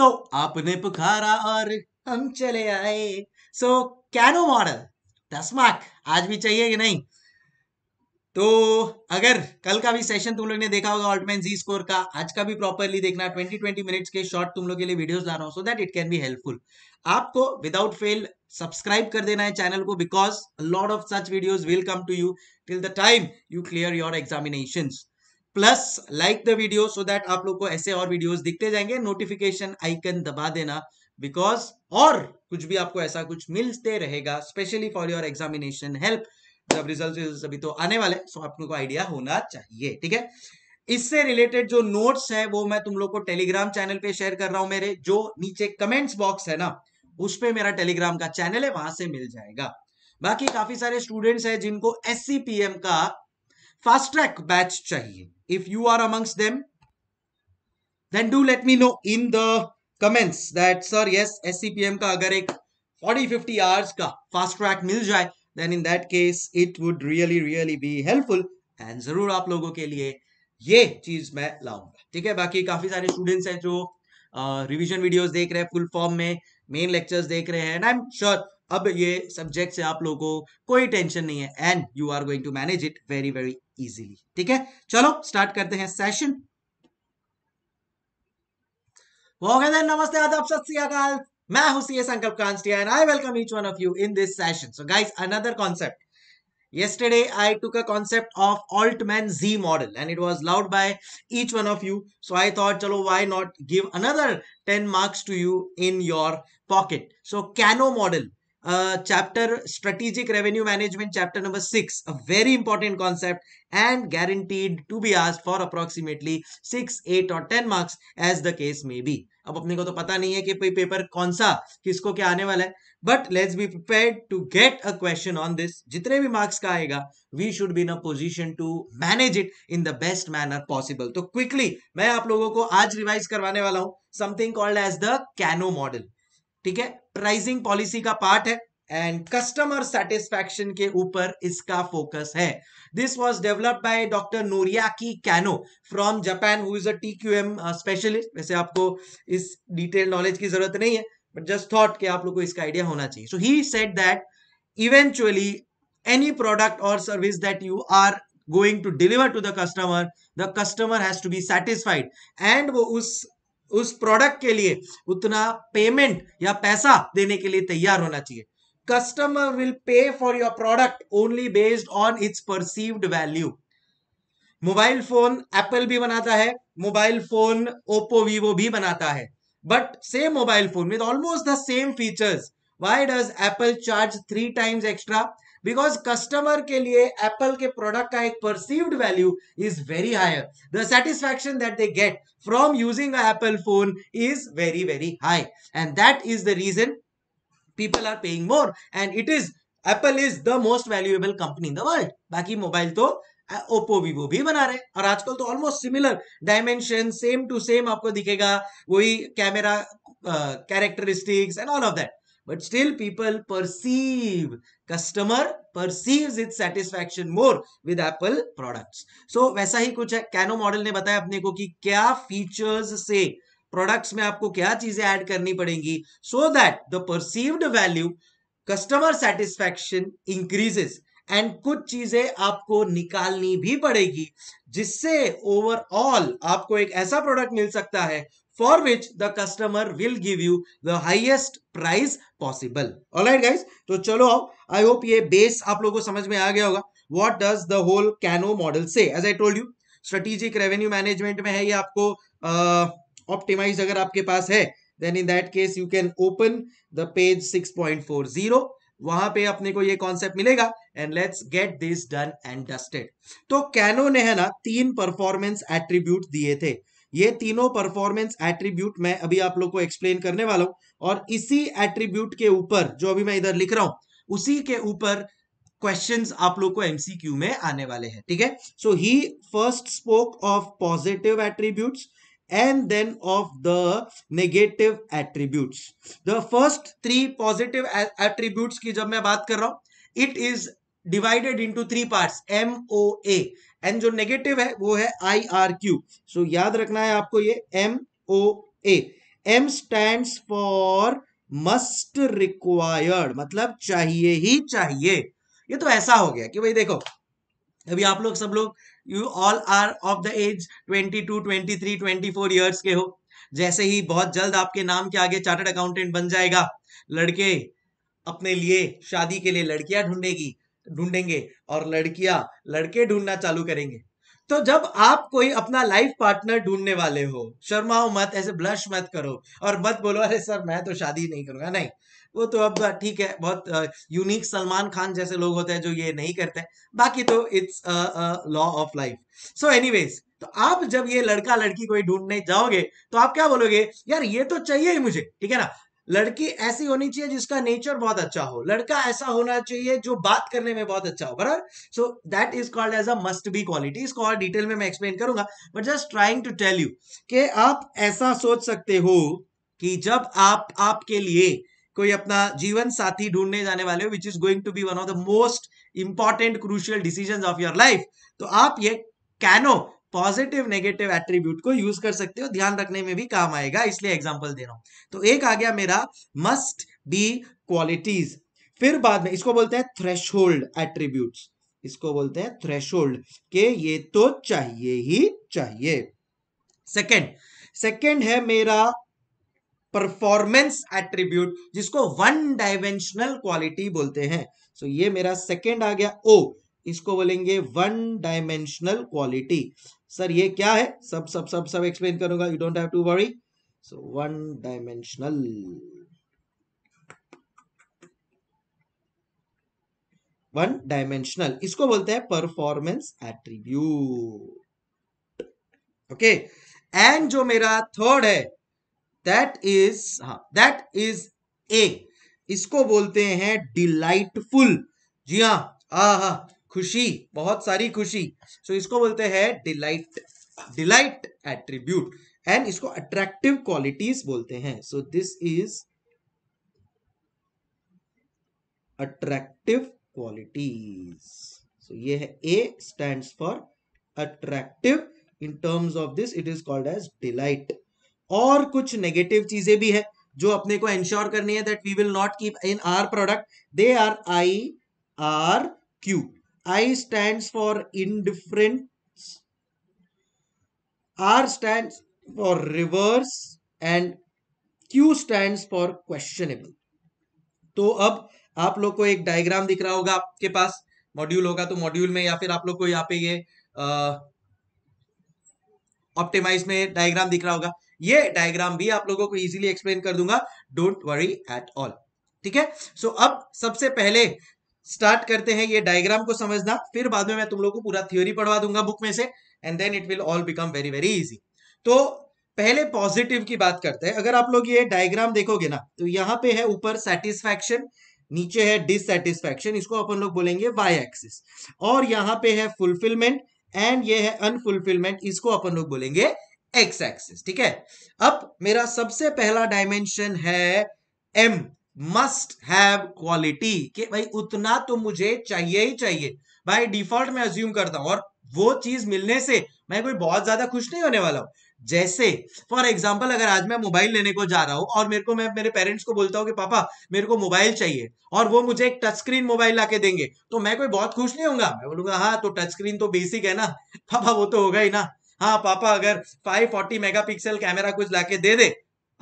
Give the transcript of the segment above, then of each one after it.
तो आपने पुकारा और हम चले आए सो कैनो मॉडल दस मार्क आज भी चाहिए कि नहीं तो अगर कल का भी सेशन तुम लोग ने देखा होगा ऑल्टमैन जी स्कोर का आज का भी प्रॉपरली देखना 20 20 मिनट्स के शॉर्ट तुम लोग के लिए वीडियोस ला रहा हूं so that it can be helpful आपको विदाउट फेल सब्सक्राइब कर देना है चैनल को because load of such videos will come to you till the time you clear your examination plus like the video so that आप लोग को ऐसे और वीडियोस दिखते जाएंगे नोटिफिकेशन आइकन दबा देना बिकॉज और कुछ भी आपको ऐसा कुछ मिलते रहेगा specially for your examination help जब रिजल्ट अभी तो आने वाले सो आप लोग को आइडिया होना चाहिए ठीक है इससे रिलेटेड जो नोट्स है वो मैं तुम लोग को टेलीग्राम चैनल पे शेयर कर रहा हूं मेरे जो नीचे कमेंट्स बॉक्स है ना उस पर मेरा टेलीग्राम का चैनल है वहां से मिल जाएगा बाकी काफी सारे स्टूडेंट्स हैं जिनको एस का फास्ट ट्रैक बैच चाहिए if you are amongst them then do let me know in the comments that sir yes SCPM का अगर एक 40 50 आवर्स का फास्ट ट्रैक मिल जाए then in that case it would really really be helpful and जरूर आप लोगों के लिए ये चीज मैं लाऊंगा ठीक है बाकी काफी सारे स्टूडेंट्स हैं जो रिविजन uh, वीडियोज देख रहे हैं फुल फॉर्म में मेन लेक्चर्स देख रहे हैं एंड आई एम श्योर अब ये सब्जेक्ट से आप लोगों को कोई टेंशन नहीं है and you are going to manage it very very easily ठीक है चलो स्टार्ट करते हैं सेशन हो गए नमस्ते आदाब सत श्रीकाल मैं हूं CA Sankalp Kanstiya and I welcome each one of you in this session so guys another concept yesterday i took a concept of altman z model and it was loved by each one of you so i thought chalo why not give another 10 marks to you in your pocket so cano model chapter strategic revenue management chapter number six a very important concept and guaranteed to be आज for approximately six eight और ten marks as the case may be अब अपने को तो पता नहीं है कि कोई पेपर कौन सा किसको क्या आने वाला है but let's be prepare to get a question on this जितने भी मार्क्स का आएगा we should be in a position to manage it in the best manner possible तो क्विकली मैं आप लोगों को आज रिवाइज करवाने वाला हूं something called as the Kano model ठीक है प्राइसिंग पॉलिसी का पार्ट है एंड कस्टमर सेटिस्फैक्शन के ऊपर इसका फोकस है this was developed by doctor नोरिया Noriaki Kano from Japan who is a T Q M specialist वैसे आपको इस डिटेल नॉलेज की जरूरत नहीं है बट जस्ट थॉट कि आप लोग को इसका आइडिया होना चाहिए so he said that eventually any product और service that you are going to deliver to the customer the customer has to be satisfied and वो उस उस प्रोडक्ट के लिए उतना पेमेंट या पैसा देने के लिए तैयार होना चाहिए customer will pay for your product only based on its perceived value mobile phone Apple भी बनाता है मोबाइल फोन ओप्पो वीवो भी बनाता है but same mobile phone with almost the same features why does Apple charge three times extra because customer के लिए Apple के product का एक perceived value is very higher the satisfaction that they get from using Apple phone is very very high and that is the reason people are paying more and it is Apple is the most valuable company in the world बाकी mobile तो Oppo Vivo भी बना रहे हैं और आजकल तो almost similar dimension same to same आपको दिखेगा वही camera characteristics and all of that but still people perceive customer perceives its satisfaction more with apple products so वैसा ही कुछ है कैनो मॉडल ने बताया अपने को कि क्या फीचर्स से प्रोडक्ट्स में आपको क्या चीजें ऐड करनी पड़ेंगी so that the perceived value customer satisfaction increases and कुछ चीजें आपको निकालनी भी पड़ेगी जिससे ओवरऑल आपको एक ऐसा प्रोडक्ट मिल सकता है for which the customer will give you the highest price possible. all right guys, तो चलो अब I hope ye base aap logo को समझ में आ गया होगा What does the whole Cano model say? As I told you, strategic revenue management mein hai ye aapko uh, optimize agar aapke pass hai then in that case you can open the page 6.40 वहां पे अपने को ये concept मिलेगा and let's get this done and dusted तो Kano ने है ना तीन परफॉर्मेंस एट्रीब्यूट दिए थे ये तीनों परफॉर्मेंस एट्रीब्यूट मैं अभी आप लोग को एक्सप्लेन करने वाला हूं और इसी एट्रीब्यूट के ऊपर जो अभी मैं इधर लिख रहा हूं उसी के ऊपर क्वेश्चन आप लोग को एमसीक्यू में आने वाले हैं ठीक है so he first spoke of positive attributes and then of the negative attribute the first three positive attribute की जब मैं बात कर रहा हूं it is divided into three part M O N जो नेगेटिव है वो है आई आर क्यू सो याद रखना है आपको ये M O M stand for must required मतलब चाहिए ही चाहिए ये तो ऐसा हो गया कि भाई देखो अभी आप लोग सब लोग you all are of the age twenty twenty two three twenty four years के हो जैसे ही बहुत जल्द आपके नाम के आगे चार्टर्ड अकाउंटेंट बन जाएगा लड़के अपने लिए शादी के लिए लड़कियां ढूंढेगी ढूंढेंगे और लड़कियां लड़के ढूंढना चालू करेंगे तो जब आप कोई अपना लाइफ पार्टनर ढूंढने वाले हो शर्माओ मत ऐसे ब्लश मत करो और मत बोलो अरे सर मैं तो शादी नहीं करूंगा नहीं वो तो अब ठीक है बहुत यूनिक सलमान खान जैसे लोग होते हैं जो ये नहीं करते बाकी तो it's law of life so anyways तो आप जब ये लड़का लड़की कोई ढूंढने जाओगे तो आप क्या बोलोगे यार ये तो चाहिए ही मुझे ठीक है ना लड़की ऐसी होनी चाहिए जिसका नेचर बहुत अच्छा हो लड़का ऐसा होना चाहिए जो बात करने में बहुत अच्छा हो बराबर so that is called as a must be quality इसको और डिटेल में मैं एक्सप्लेन करूंगा but just trying to tell you कि आप ऐसा सोच सकते हो कि जब आप आपके लिए कोई अपना जीवन साथी ढूंढने जाने वाले हो which is going to be one of the most important crucial decision of your life तो आप ये कैनो पॉजिटिव नेगेटिव एट्रीब्यूट को यूज कर सकते हो ध्यान रखने में भी काम आएगा इसलिए एग्जाम्पल दे रहा हूं तो एक आ गया मेरा मस्ट बी क्वालिटीज फिर बाद में इसको बोलते हैं थ्रेश होल्ड एट्रीब्यूट इसको बोलते हैं थ्रेश होल्ड के ये तो चाहिए ही चाहिए सेकेंड सेकेंड है मेरा परफॉर्मेंस एट्रीब्यूट जिसको वन डायमेंशनल क्वालिटी बोलते हैं सो so ये मेरा सेकेंड आ गया ओ इसको बोलेंगे वन डायमेंशनल क्वालिटी सर ये क्या है सब सब सब सब एक्सप्लेन करूंगा you don't have to worry so one dimensional one dimensional इसको बोलते हैं परफॉर्मेंस एट्रीब्यूट ओके एंड जो मेरा थर्ड है that is ah that is A इसको बोलते हैं डिलाइटफुल जी हाँ हा हाँ. खुशी बहुत सारी खुशी सो so, इसको बोलते हैं डिलाइट डिलाइट एट्रीब्यूट एंड इसको अट्रैक्टिव क्वालिटीज बोलते हैं so this is attractive qualities so ये है A stand for attractive in terms of this it is called as delight और कुछ नेगेटिव चीजें भी है जो अपने को इंश्योर करनी है that we will not keep in our product they are I R Q I stands for indifference. R stands for reverse and Q stands for questionable. तो अब आप लोग को एक डायग्राम दिख रहा होगा आपके पास मॉड्यूल होगा तो मॉड्यूल में या फिर आप लोग को यहाँ पे ये ऑप्टिमाइज में डायग्राम दिख रहा होगा ये डायग्राम भी आप लोगों को इजीली एक्सप्लेन कर दूंगा डोंट वरी एट ऑल ठीक है सो अब सबसे पहले स्टार्ट करते हैं ये डायग्राम को समझना फिर बाद में मैं तुम लोग को पूरा थ्योरी पढ़वा दूंगा बुक में से and then it will all become very very easy तो पहले पॉजिटिव की बात करते हैं अगर आप लोग ये डायग्राम देखोगे ना तो यहाँ पे है ऊपर सेटिस्फैक्शन नीचे है डिससेटिस्फैक्शन इसको अपन लोग बोलेंगे वाई एक्सिस और यहाँ पे है फुलफिलमेंट एंड ये है अनफुलफिलमेंट इसको अपन लोग बोलेंगे एक्स एक्सिस ठीक है अब मेरा सबसे पहला डायमेंशन है एम मस्ट हैव क्वालिटी कि भाई उतना तो मुझे चाहिए ही चाहिए भाई डिफॉल्ट में अज्यूम करता हूं और वो चीज मिलने से मैं कोई बहुत ज्यादा खुश नहीं होने वाला हूं जैसे फॉर एग्जाम्पल अगर आज मैं मोबाइल लेने को जा रहा हूं और मेरे को मैं मेरे पेरेंट्स को बोलता हूँ कि पापा मेरे को मोबाइल चाहिए और वो मुझे एक टच स्क्रीन मोबाइल ला देंगे तो मैं कोई बहुत खुश नहीं होगा मैं बोलूंगा हाँ तो टच स्क्रीन तो बेसिक है ना पापा वो तो होगा ही ना हाँ पापा अगर 540 मेगापिक्सल कैमरा कुछ लाके दे दे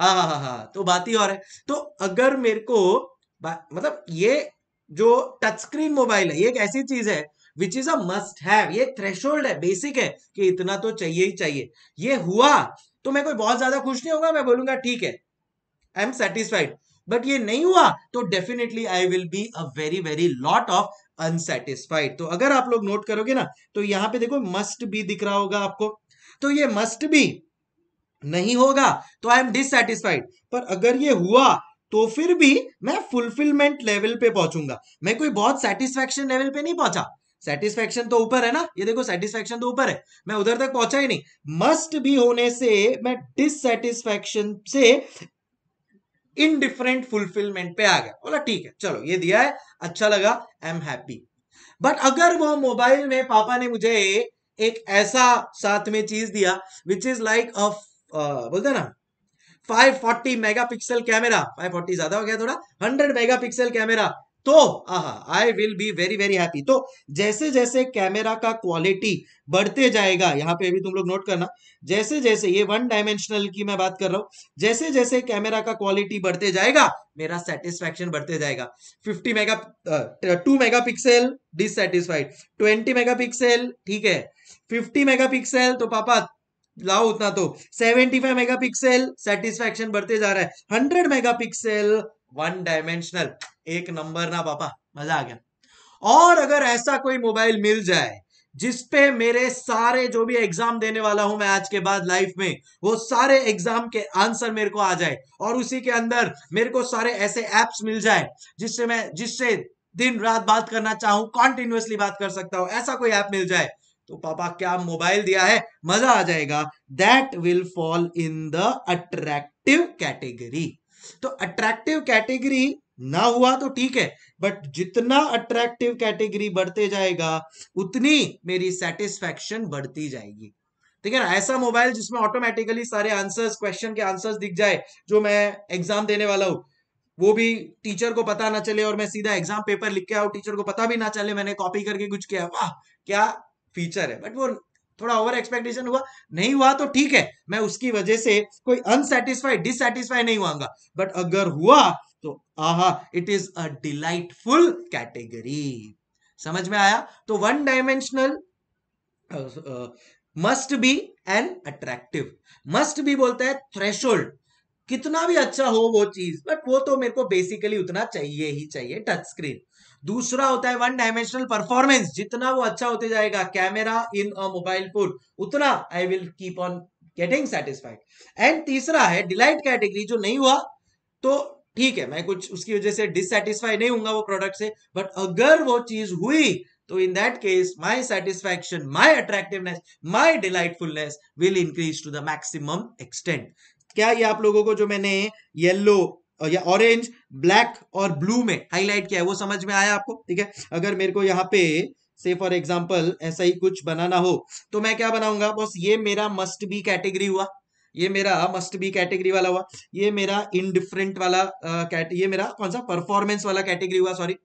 हाँ हाँ हाँ हाँ तो बात ही और है तो अगर मेरे को मतलब ये जो टच स्क्रीन मोबाइल है ये एक ऐसी चीज है which is a must have ये थ्रेश है बेसिक है कि इतना तो चाहिए ही चाहिए ये हुआ तो मैं कोई बहुत ज्यादा खुश नहीं होगा मैं बोलूंगा ठीक है आई एम सेटिस्फाइड बट ये नहीं हुआ तो definitely I will be a very very lot of unsatisfied तो अगर आप लोग नोट करोगे ना तो यहां पे देखो मस्ट भी दिख रहा होगा आपको तो ये मस्ट भी नहीं होगा तो आई एम डिससेटिस्फाइड पर अगर ये हुआ तो फिर भी मैं फुलफिलमेंट लेवल पे पहुंचूंगा मैं कोई बहुत सेटिस्फेक्शन लेवल पे नहीं पहुंचा सेटिस्फेक्शन तो ऊपर है ना ये देखो सेटिस्फेक्शन तो ऊपर है मैं उधर तक पहुंचा ही नहीं मस्ट भी होने से मैं डिससेटिस्फेक्शन से इनडिफरेंट फुलफिलमेंट पे आ गया बोला ठीक है चलो ये दिया है अच्छा लगा आई एम हैप्पी बट अगर वो मोबाइल में पापा ने मुझे एक ऐसा साथ में चीज दिया विच इज लाइक अ बोलते हैं ना 540 मेगापिक्सल कैमरा 540 ज्यादा हो गया थोड़ा 100 मेगापिक्सल कैमरा तो I will be very very happy तो जैसे जैसे कैमरा का क्वालिटी बढ़ते जाएगा यहाँ पे भी तुम लोग नोट करना जैसे जैसे ये वन डायमेंशनल की मैं बात कर रहा हूं जैसे जैसे कैमरा का क्वालिटी बढ़ते जाएगा मेरा सेटिस्फेक्शन बढ़ते जाएगा 50 mega to megapixel dissatisfied twenty megapixel ठीक है फिफ्टी मेगा तो पापा लाओ उतना तो 75 मेगापिक्सल सेटिस्फेक्शन बढ़ते जा रहा है 100 मेगापिक्सल वन डायमेंशनल एक नंबर ना पापा मजा आ गया और अगर ऐसा कोई मोबाइल मिल जाए जिसपे मेरे सारे जो भी एग्जाम देने वाला हूं मैं आज के बाद लाइफ में वो सारे एग्जाम के आंसर मेरे को आ जाए और उसी के अंदर मेरे को सारे ऐसे एप्स मिल जाए जिससे मैं जिससे दिन रात बात करना चाहूं कॉन्टिन्यूसली बात कर सकता हूं ऐसा कोई ऐप मिल जाए तो पापा क्या मोबाइल दिया है मजा आ जाएगा that will fall in the attractive category तो अट्रैक्टिव कैटेगरी ना हुआ तो ठीक है बट जितना अट्रैक्टिव कैटेगरी बढ़ते जाएगा उतनी मेरी सेटिस्फेक्शन बढ़ती जाएगी ठीक है ना ऐसा मोबाइल जिसमें ऑटोमेटिकली सारे आंसर्स क्वेश्चन के आंसर्स दिख जाए जो मैं एग्जाम देने वाला हूँ वो भी टीचर को पता ना चले और मैं सीधा एग्जाम पेपर लिख के आऊ टीचर को पता भी ना चले मैंने कॉपी करके कुछ किया वाह क्या फीचर है बट वो थोड़ा ओवर एक्सपेक्टेशन हुआ नहीं हुआ तो ठीक है मैं उसकी वजह से कोई अनसेटिस्फाइड डिससेटिस्फाई नहीं हुआ बट अगर हुआ तो aha it is a delightful category समझ में आया तो one dimensional must be an attractive must be बोलता है थ्रेशोल्ड कितना भी अच्छा हो वो चीज बट वो तो मेरे को बेसिकली उतना चाहिए ही चाहिए टच स्क्रीन दूसरा होता है वन डायमेंशनल परफॉर्मेंस जितना वो अच्छा होते जाएगा camera in a mobile phone उतना I will keep on getting satisfied and तीसरा है डिलाइट कैटेगरी जो नहीं हुआ तो ठीक है मैं कुछ उसकी वजह से डिससेटिस्फाई नहीं हूंगा वो प्रोडक्ट से बट अगर वो चीज हुई तो in that case my satisfaction my attractiveness my delightfulness will increase to the maximum extent क्या ये आप लोगों को जो मैंने येलो या ऑरेंज ब्लैक और ब्लू में हाईलाइट किया है वो समझ में आया आपको ठीक है अगर मेरे को यहाँ पे से फॉर एग्जाम्पल ऐसा ही कुछ बनाना हो तो मैं क्या बनाऊंगा बस ये मेरा मस्ट बी कैटेगरी हुआ ये मेरा मस्ट बी कैटेगरी वाला हुआ ये मेरा इनडिफरेंट वाला कैट ये मेरा कौन सा परफॉर्मेंस वाला कैटेगरी हुआ सॉरी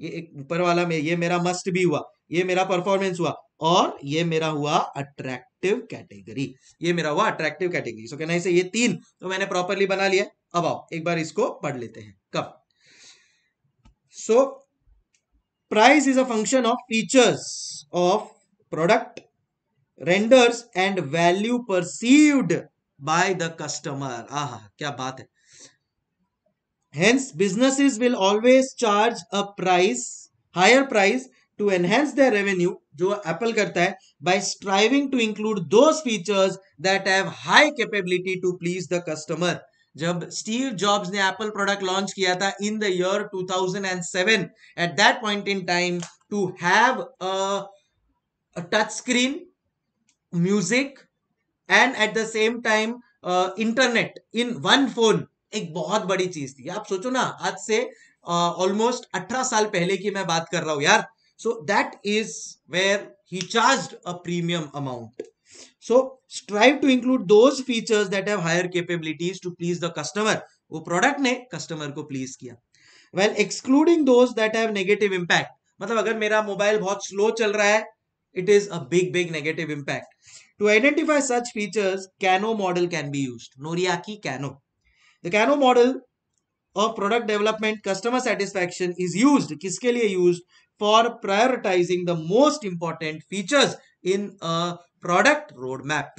ये एक ऊपर वाला में ये मेरा मस्ट भी हुआ ये मेरा परफॉर्मेंस हुआ और ये मेरा हुआ अट्रैक्टिव कैटेगरी ये मेरा हुआ अट्रैक्टिव कैटेगरी सो कहना ये तीन तो मैंने प्रॉपरली बना लिया अब आओ एक बार इसको पढ़ लेते हैं कब so price is a function of features of product renders and value perceived by the customer ah क्या बात है hence businesses will always charge a price higher price to enhance the revenue जो एप्पल करता है by striving to include those features that have high capability to please the customer जब Steve Jobs ने Apple product launch किया था in the year 2007 at that point in time to have a touch screen music and at the same time internet in one phone एक बहुत बड़ी चीज थी आप सोचो ना आज से ऑलमोस्ट uh, अठारह साल पहले की मैं बात कर रहा हूं यार so that is where he charge a premium amount So strive to include those features that have higher capabilities to please the customer. वो product ने customer को please While excluding those that have negative impact. मतलब अगर मेरा mobile बहुत slow it is a big big negative impact. To identify such features, Kano model can be used. Noriaki Kano. The Kano model of product development customer satisfaction is used. किसके लिए used? For prioritizing the most important features in a product roadmap.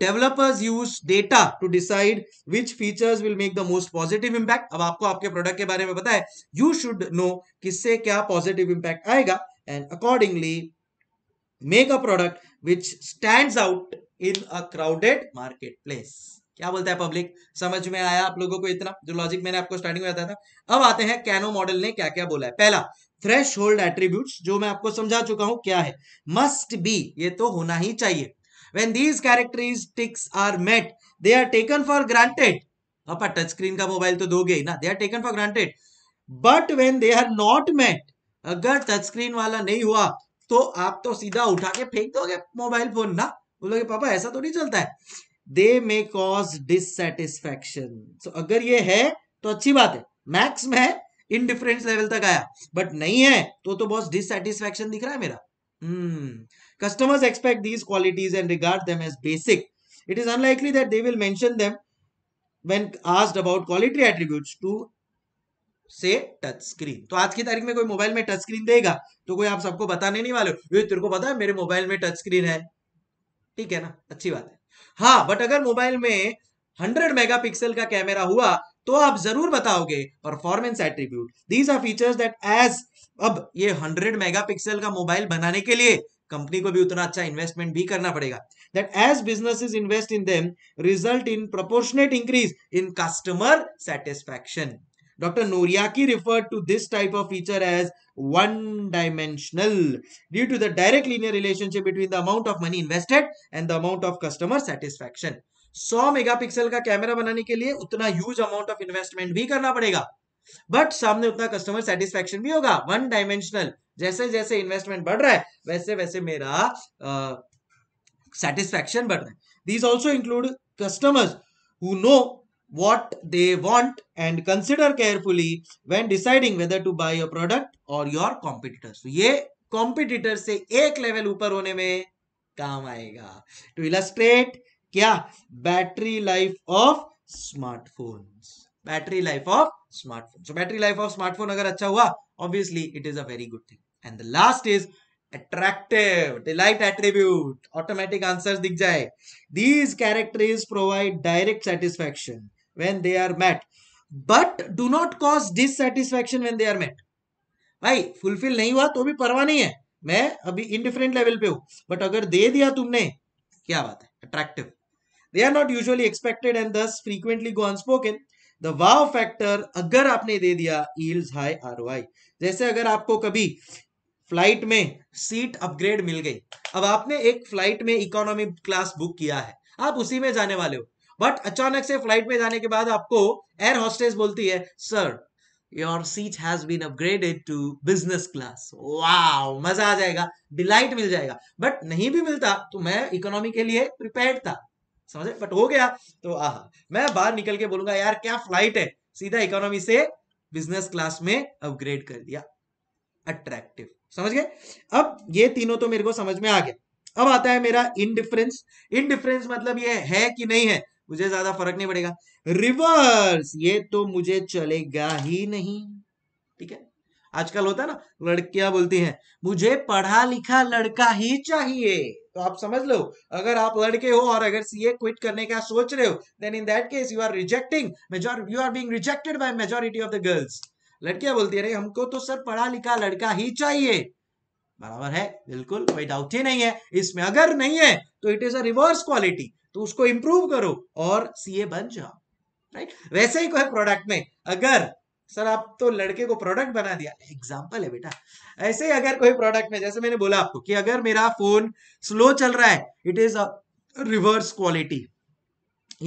Developers use data to decide which features will make the most positive impact अब आपको आपके product के बारे में पता है यू शुड नो किससे क्या पॉजिटिव इम्पैक्ट आएगा and accordingly make a product which stand out in a crowded market place क्या बोलता है पब्लिक समझ में आया आप लोगों को इतना जो लॉजिक मैंने आपको स्टार्टिंग में बताया था अब आते हैं कैनो मॉडल ने क्या क्या बोला है पहला थ्रेश होल्ड एट्रीब्यूट जो मैं आपको समझा चुका हूं क्या है मस्ट बी ये तो होना ही चाहिए when these characteristics are met they are taken for granted अपा टच स्क्रीन का मोबाइल तो दोगे ही ना they are taken for granted but when they are not met अगर टच स्क्रीन वाला नहीं हुआ तो आप तो सीधा उठा के फेंक दोगे मोबाइल फोन ना बोलोगे पापा ऐसा तो नहीं चलता है दे मे कॉज डिससेटिस्फेक्शन अगर ये है तो अच्छी बात है मैक्स में है इनडिफरेंस लेवल तक आया बट नहीं है तो तो बॉस डिससेटिस्फेक्शन दिख रहा है मेरा customers expect these qualities and regard them as basic it is unlikely that they will mention them when asked about quality attributes to say touch screen तो आज की तारीख में कोई मोबाइल में टच स्क्रीन देगा तो कोई आप सबको बताने नहीं वाले हो तेरे को पता है मेरे मोबाइल में टच स्क्रीन है ठीक है ना अच्छी बात है हाँ बट अगर मोबाइल में 100 मेगापिक्सल का कैमरा हुआ तो आप जरूर बताओगे performance attribute these are feature that as अब ये 100 मेगापिक्सल का मोबाइल बनाने के लिए कंपनी को भी उतना अच्छा इन्वेस्टमेंट भी करना पड़ेगा that as business is invest in them result in proportionate increase in customer satisfaction doctor Noriaki refer to this type of feature as one dimensional due to the direct linear relationship between the amount of money invested and the amount of customer satisfaction 100 megapixel का camera बनाने के लिए उतना huge amount of investment भी करना पड़ेगा but सामने उतना कस्टमर सेटिस्फेक्शन भी होगा वन डायमेंशनल जैसे जैसे इन्वेस्टमेंट बढ़ रहा है वैसे वैसे मेरा सेटिस्फेक्शन uh, बढ़ रहा है these also include customers who know what they want and consider carefully when deciding whether to buy your product और योर competitor ये कॉम्पिटिटर से एक लेवल ऊपर होने में काम आएगा टू इलास्ट्रेट क्या battery life of smartphone battery life of smartphone so battery life of smartphone अगर अच्छा हुआ obviously it is a very good thing and the last is attractive delight attribute automatic answers dik jaye these characteristics provide direct satisfaction when they are met but do not cause dissatisfaction when they are met भाई fulfil नहीं हुआ तो भी परवाह नहीं है मैं अभी इनडिफरेंट लेवल पे हूं बट अगर दे दिया तुमने क्या बात है attractive they are not usually expected and thus frequently go unspoken the wow factor अगर आपने दे दिया ईल्ड्स हाई आरओआई जैसे अगर आपको कभी फ्लाइट में सीट अपग्रेड मिल गई अब आपने एक फ्लाइट में इकोनॉमी क्लास बुक किया है आप उसी में जाने वाले हो बट अचानक से फ्लाइट में जाने के बाद आपको एयर हॉस्टेस बोलती है sir your seat has been upgraded to business class wow मजा आ जाएगा डिलाइट मिल जाएगा बट नहीं भी मिलता तो मैं इकोनॉमी के लिए प्रिपेयर्ड था समझे बट हो गया तो आह मैं बाहर निकल के बोलूंगा यार क्या फ्लाइट है सीधा इकोनॉमी से बिजनेस क्लास में अपग्रेड कर दिया अट्रैक्टिव समझ गए अब ये तीनों तो मेरे को समझ में आ गया अब आता है मेरा इनडिफरेंस इनडिफरेंस मतलब ये है कि नहीं है मुझे ज्यादा फर्क नहीं पड़ेगा रिवर्स ये तो मुझे चलेगा ही नहीं ठीक है आजकल होता है ना लड़कियां बोलती हैं मुझे पढ़ा लिखा लड़का ही चाहिए तो आप समझ लो अगर आप लड़के हो और अगर सीए क्विट करने का सोच रहे हो then in that case you are rejecting you are being rejected by majority of the girls लड़कियां बोलती है हमको तो सर पढ़ा लिखा लड़का ही चाहिए बराबर है बिल्कुल कोई डाउट ही नहीं है इसमें अगर नहीं है तो it is a reverse quality तो उसको इंप्रूव करो और सीए बन जाओ राइट वैसे ही कोई प्रोडक्ट में अगर सर आप तो लड़के को प्रोडक्ट बना दिया एग्जाम्पल है बेटा ऐसे ही अगर कोई प्रोडक्ट में जैसे मैंने बोला आपको कि अगर मेरा फोन स्लो चल रहा है it is reverse quality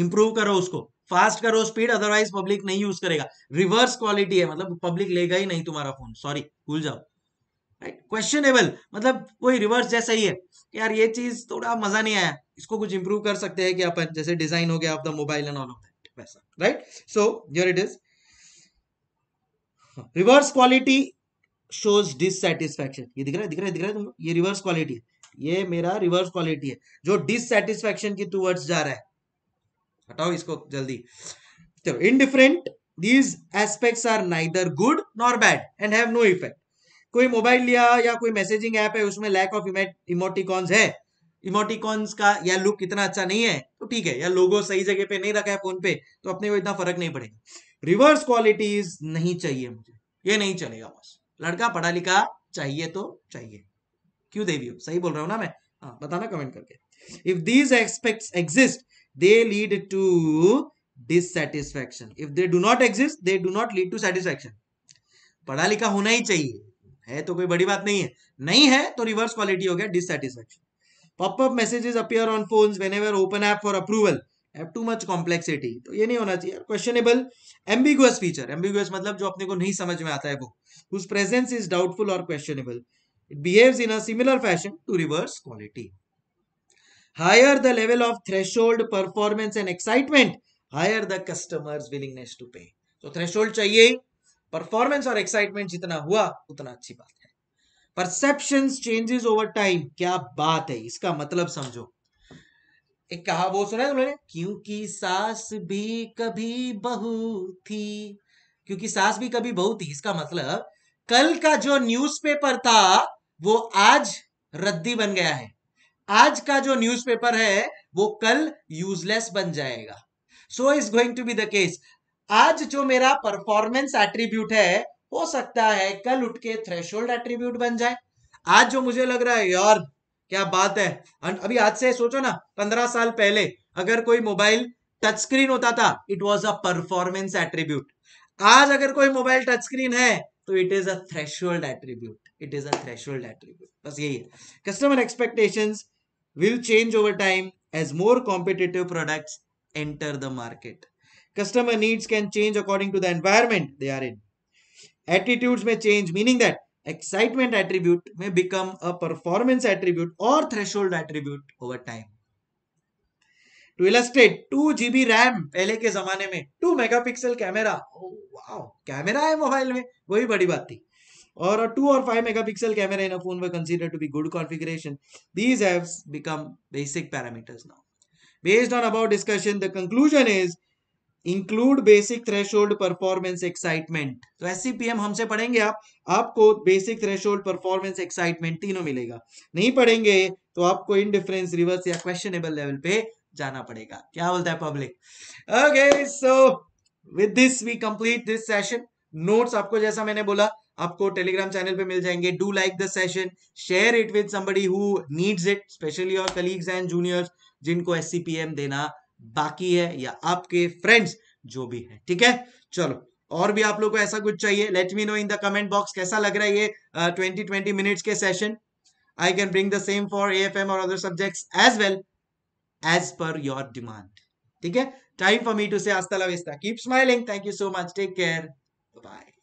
improve करो उसको फास्ट करो स्पीड अदरवाइज पब्लिक नहीं यूज करेगा रिवर्स क्वालिटी है मतलब पब्लिक लेगा ही नहीं तुम्हारा फोन सॉरी भूल जाओ राइट क्वेश्चनेबल मतलब कोई रिवर्स जैसा ही है कि यार ये चीज थोड़ा मजा नहीं आया इसको कुछ इंप्रूव कर सकते हैं कि अपन जैसे डिजाइन हो गया of the mobile and all of that वैसा right so your it is reverse quality shows dissatisfaction ये दिख रहा है दिख रहा है दिख रहा है तुम ये रिवर्स क्वालिटी है ये मेरा रिवर्स क्वालिटी है जो डिससेटिस्फेक्शन की टूवर्ड्स जा रहा है हटाओ इसको जल्दी चलो indifferent these aspects are neither good nor bad and have no effect कोई मोबाइल लिया या कोई मैसेजिंग ऐप है उसमें लैक ऑफ इमोटिकॉन्स है इमोटिकॉन्स का या लुक इतना अच्छा नहीं है तो ठीक है या लोगो सही जगह पे नहीं रखा है फोन पे तो अपने को इतना फर्क नहीं पड़ेगा रिवर्स क्वालिटीज नहीं चाहिए मुझे ये नहीं चलेगा बस लड़का पढ़ा लिखा चाहिए तो चाहिए क्यों देवी हो सही बोल रहा हूँ ना मैं हाँ बताना कमेंट करके if these expect exist they lead to dissatisfaction if they do not exist they do not lead to satisfaction पढ़ा लिखा होना ही चाहिए है तो कोई बड़ी बात नहीं है नहीं है तो रिवर्स क्वालिटी हो गया dissatisfaction popup messages appear on phones whenever open app for approval have too much complexity तो ये नहीं होना चाहिए क्वेश्चनेबल एम्बिगुअस फीचर एम्बिगुअस मतलब जो अपने को नहीं समझ में आता है वो हुज प्रेजेंस इज डाउटफुल और questionable it behaves in a similar fashion to reverse quality higher the level of threshold performance and excitement higher the customers willingness to pay तो threshold चाहिए परफॉर्मेंस और एक्साइटमेंट जितना हुआ उतना अच्छी बात है परसेप्शन चेंजेस ओवर टाइम क्या बात है इसका मतलब समझो एक वो सुना है तुमने क्योंकि सास भी कभी बहू थी क्योंकि सास भी कभी बहू थी इसका मतलब कल का जो न्यूज़पेपर था वो आज रद्दी बन गया है आज का जो न्यूज़पेपर है वो कल यूजलेस बन जाएगा so is going to be the case आज जो मेरा परफॉर्मेंस एट्रीब्यूट है हो सकता है कल उठ के थ्रेशोल्ड एट्रीब्यूट बन जाए आज जो मुझे लग रहा है यार क्या बात है अभी आज से सोचो ना पंद्रह साल पहले अगर कोई मोबाइल टच स्क्रीन होता था it was a performance attribute आज अगर कोई मोबाइल टच स्क्रीन है तो it is a thresh attribute it is a thresh attribute बस यही है customer expectation will change over time as more competitive product enter the market customer needs can change according to the environment they are in attitude में change meaning that excitement attribute में become a performance attribute और threshold attribute over time to illustrate two GB RAM पहले के जमाने में two megapixel camera camera है mobile में वही बड़ी बात थी और टू और five megapixel camera in phone consider to be good configuration these have basic parameters now based on about discussion the conclusion is include basic threshold performance excitement तो एस हमसे पढ़ेंगे आप आपको बेसिक थ्रेशोल्ड परफॉर्मेंस एक्साइटमेंट तीनों मिलेगा नहीं पढ़ेंगे तो आपको इन डिफरेंस रिवर्स या क्वेश्चनेबल लेवल पे जाना पड़ेगा क्या बोलता है public okay so with this we complete this session notes आपको जैसा मैंने बोला आपको टेलीग्राम चैनल पे मिल जाएंगे do like the session share it with somebody who needs it specially your colleagues and juniors जिनको एस देना बाकी है या आपके फ्रेंड्स जो भी है ठीक है चलो और भी आप लोग को ऐसा कुछ चाहिए let me know in the comment box कैसा लग रहा है ये ट्वेंटी ट्वेंटी मिनट्स के session I can bring the same for A F M और other subject as well as per your demand ठीक है time for me to say hasta la vista keep smiling thank you so much take care bye